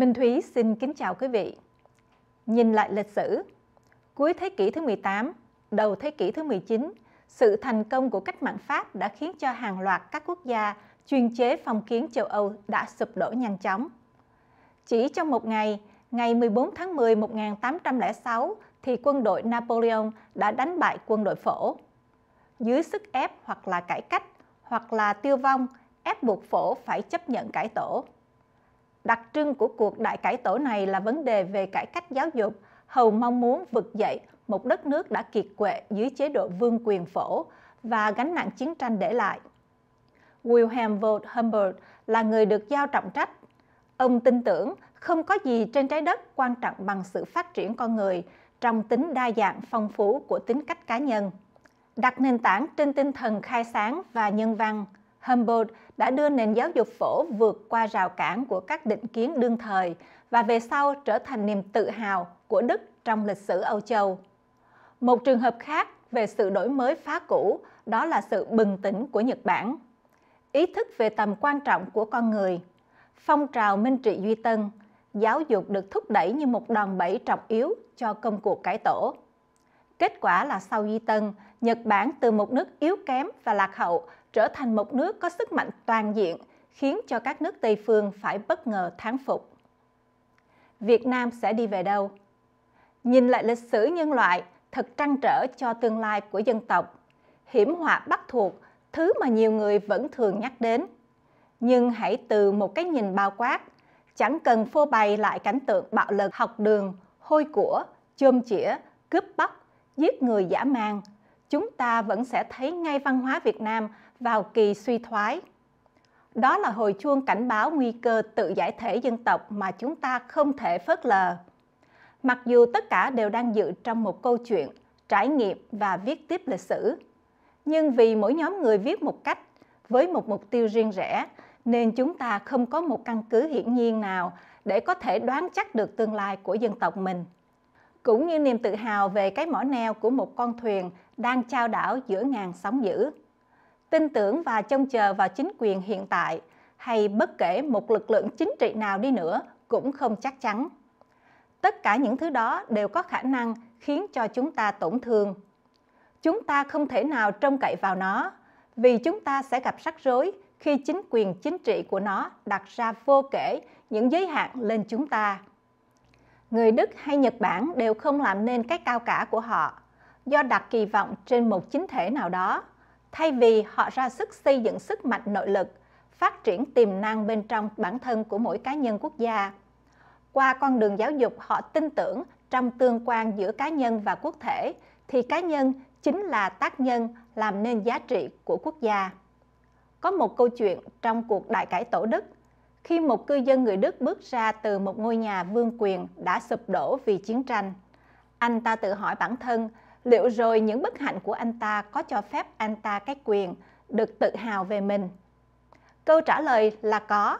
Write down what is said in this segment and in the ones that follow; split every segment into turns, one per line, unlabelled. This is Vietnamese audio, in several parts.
Minh Thúy xin kính chào quý vị. Nhìn lại lịch sử, cuối thế kỷ thứ 18, đầu thế kỷ thứ 19, sự thành công của cách mạng Pháp đã khiến cho hàng loạt các quốc gia chuyên chế phong kiến châu Âu đã sụp đổ nhanh chóng. Chỉ trong một ngày, ngày 14 tháng 10 1806 thì quân đội Napoleon đã đánh bại quân đội phổ. Dưới sức ép hoặc là cải cách hoặc là tiêu vong, ép buộc phổ phải chấp nhận cải tổ Đặc trưng của cuộc đại cải tổ này là vấn đề về cải cách giáo dục. Hầu mong muốn vực dậy một đất nước đã kiệt quệ dưới chế độ vương quyền phổ và gánh nặng chiến tranh để lại. Wilhelm von Humboldt là người được giao trọng trách. Ông tin tưởng không có gì trên trái đất quan trọng bằng sự phát triển con người trong tính đa dạng phong phú của tính cách cá nhân. Đặt nền tảng trên tinh thần khai sáng và nhân văn – Humboldt đã đưa nền giáo dục phổ vượt qua rào cản của các định kiến đương thời và về sau trở thành niềm tự hào của Đức trong lịch sử Âu Châu. Một trường hợp khác về sự đổi mới phá cũ đó là sự bừng tỉnh của Nhật Bản. Ý thức về tầm quan trọng của con người, phong trào Minh trị Duy Tân, giáo dục được thúc đẩy như một đòn bẩy trọng yếu cho công cuộc cải tổ. Kết quả là sau Di Tân, Nhật Bản từ một nước yếu kém và lạc hậu trở thành một nước có sức mạnh toàn diện, khiến cho các nước Tây phương phải bất ngờ thán phục. Việt Nam sẽ đi về đâu? Nhìn lại lịch sử nhân loại, thật trăn trở cho tương lai của dân tộc. Hiểm họa bắt thuộc, thứ mà nhiều người vẫn thường nhắc đến. Nhưng hãy từ một cái nhìn bao quát, chẳng cần phô bày lại cảnh tượng bạo lực học đường, hôi của, chôm chĩa, cướp bóc giết người dã man, chúng ta vẫn sẽ thấy ngay văn hóa Việt Nam vào kỳ suy thoái. Đó là hồi chuông cảnh báo nguy cơ tự giải thể dân tộc mà chúng ta không thể phớt lờ. Mặc dù tất cả đều đang dự trong một câu chuyện, trải nghiệm và viết tiếp lịch sử, nhưng vì mỗi nhóm người viết một cách với một mục tiêu riêng rẽ nên chúng ta không có một căn cứ hiển nhiên nào để có thể đoán chắc được tương lai của dân tộc mình cũng như niềm tự hào về cái mỏ neo của một con thuyền đang trao đảo giữa ngàn sóng dữ. Tin tưởng và trông chờ vào chính quyền hiện tại hay bất kể một lực lượng chính trị nào đi nữa cũng không chắc chắn. Tất cả những thứ đó đều có khả năng khiến cho chúng ta tổn thương. Chúng ta không thể nào trông cậy vào nó vì chúng ta sẽ gặp rắc rối khi chính quyền chính trị của nó đặt ra vô kể những giới hạn lên chúng ta người Đức hay Nhật Bản đều không làm nên cái cao cả của họ do đặt kỳ vọng trên một chính thể nào đó, thay vì họ ra sức xây dựng sức mạnh nội lực, phát triển tiềm năng bên trong bản thân của mỗi cá nhân quốc gia. Qua con đường giáo dục họ tin tưởng trong tương quan giữa cá nhân và quốc thể thì cá nhân chính là tác nhân làm nên giá trị của quốc gia. Có một câu chuyện trong cuộc đại cải tổ Đức – khi một cư dân người Đức bước ra từ một ngôi nhà vương quyền đã sụp đổ vì chiến tranh. Anh ta tự hỏi bản thân, liệu rồi những bất hạnh của anh ta có cho phép anh ta cái quyền được tự hào về mình? Câu trả lời là có,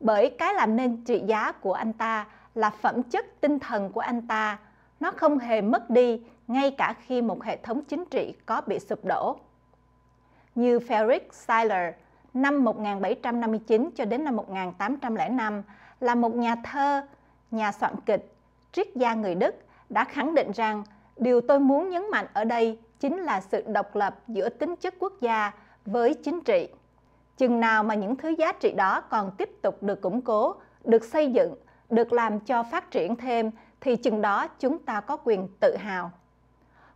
bởi cái làm nên trị giá của anh ta là phẩm chất tinh thần của anh ta, nó không hề mất đi ngay cả khi một hệ thống chính trị có bị sụp đổ. Như Felix Seiler, năm 1759 cho đến năm 1805 là một nhà thơ, nhà soạn kịch, triết gia người Đức đã khẳng định rằng điều tôi muốn nhấn mạnh ở đây chính là sự độc lập giữa tính chất quốc gia với chính trị. Chừng nào mà những thứ giá trị đó còn tiếp tục được củng cố, được xây dựng, được làm cho phát triển thêm thì chừng đó chúng ta có quyền tự hào.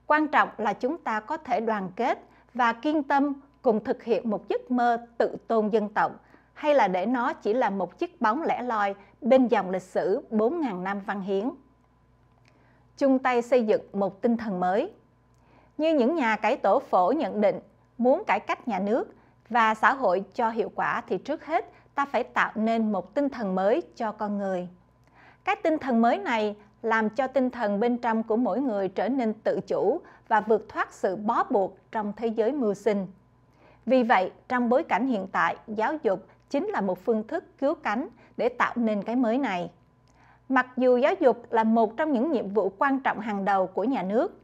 Quan trọng là chúng ta có thể đoàn kết và kiên tâm cùng thực hiện một giấc mơ tự tôn dân tộc hay là để nó chỉ là một chiếc bóng lẻ loi bên dòng lịch sử 4.000 năm văn hiến. Chung tay xây dựng một tinh thần mới. Như những nhà cải tổ phổ nhận định, muốn cải cách nhà nước và xã hội cho hiệu quả thì trước hết ta phải tạo nên một tinh thần mới cho con người. Cái tinh thần mới này làm cho tinh thần bên trong của mỗi người trở nên tự chủ và vượt thoát sự bó buộc trong thế giới mưu sinh. Vì vậy, trong bối cảnh hiện tại, giáo dục chính là một phương thức cứu cánh để tạo nên cái mới này. Mặc dù giáo dục là một trong những nhiệm vụ quan trọng hàng đầu của nhà nước,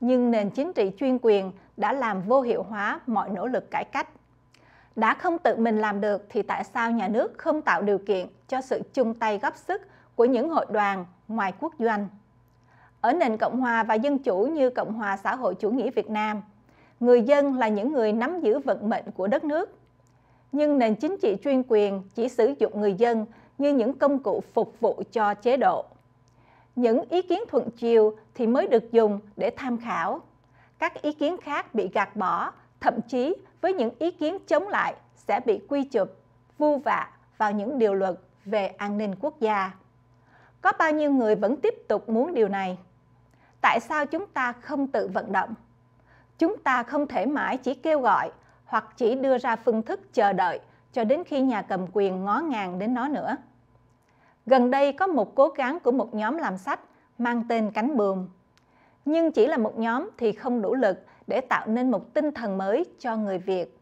nhưng nền chính trị chuyên quyền đã làm vô hiệu hóa mọi nỗ lực cải cách. Đã không tự mình làm được thì tại sao nhà nước không tạo điều kiện cho sự chung tay góp sức của những hội đoàn ngoài quốc doanh? Ở nền Cộng hòa và Dân chủ như Cộng hòa xã hội chủ nghĩa Việt Nam – người dân là những người nắm giữ vận mệnh của đất nước. Nhưng nền chính trị chuyên quyền chỉ sử dụng người dân như những công cụ phục vụ cho chế độ. Những ý kiến thuận chiều thì mới được dùng để tham khảo. Các ý kiến khác bị gạt bỏ, thậm chí với những ý kiến chống lại sẽ bị quy chụp, vu vạ vào những điều luật về an ninh quốc gia. Có bao nhiêu người vẫn tiếp tục muốn điều này? Tại sao chúng ta không tự vận động? chúng ta không thể mãi chỉ kêu gọi hoặc chỉ đưa ra phương thức chờ đợi cho đến khi nhà cầm quyền ngó ngàng đến nó nữa. Gần đây có một cố gắng của một nhóm làm sách mang tên Cánh Buồm. Nhưng chỉ là một nhóm thì không đủ lực để tạo nên một tinh thần mới cho người Việt.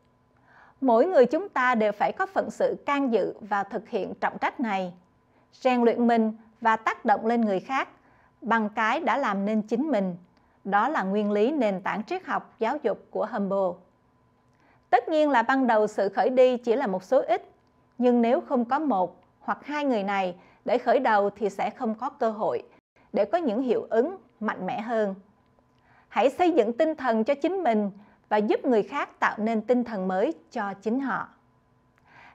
Mỗi người chúng ta đều phải có phận sự can dự vào thực hiện trọng trách này, rèn luyện mình và tác động lên người khác bằng cái đã làm nên chính mình – đó là nguyên lý nền tảng triết học giáo dục của Humble. Tất nhiên là ban đầu sự khởi đi chỉ là một số ít, nhưng nếu không có một hoặc hai người này để khởi đầu thì sẽ không có cơ hội để có những hiệu ứng mạnh mẽ hơn. Hãy xây dựng tinh thần cho chính mình và giúp người khác tạo nên tinh thần mới cho chính họ.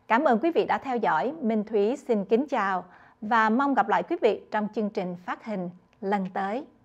Cảm ơn quý vị đã theo dõi. Minh Thúy xin kính chào và mong gặp lại quý vị trong chương trình phát hình lần tới.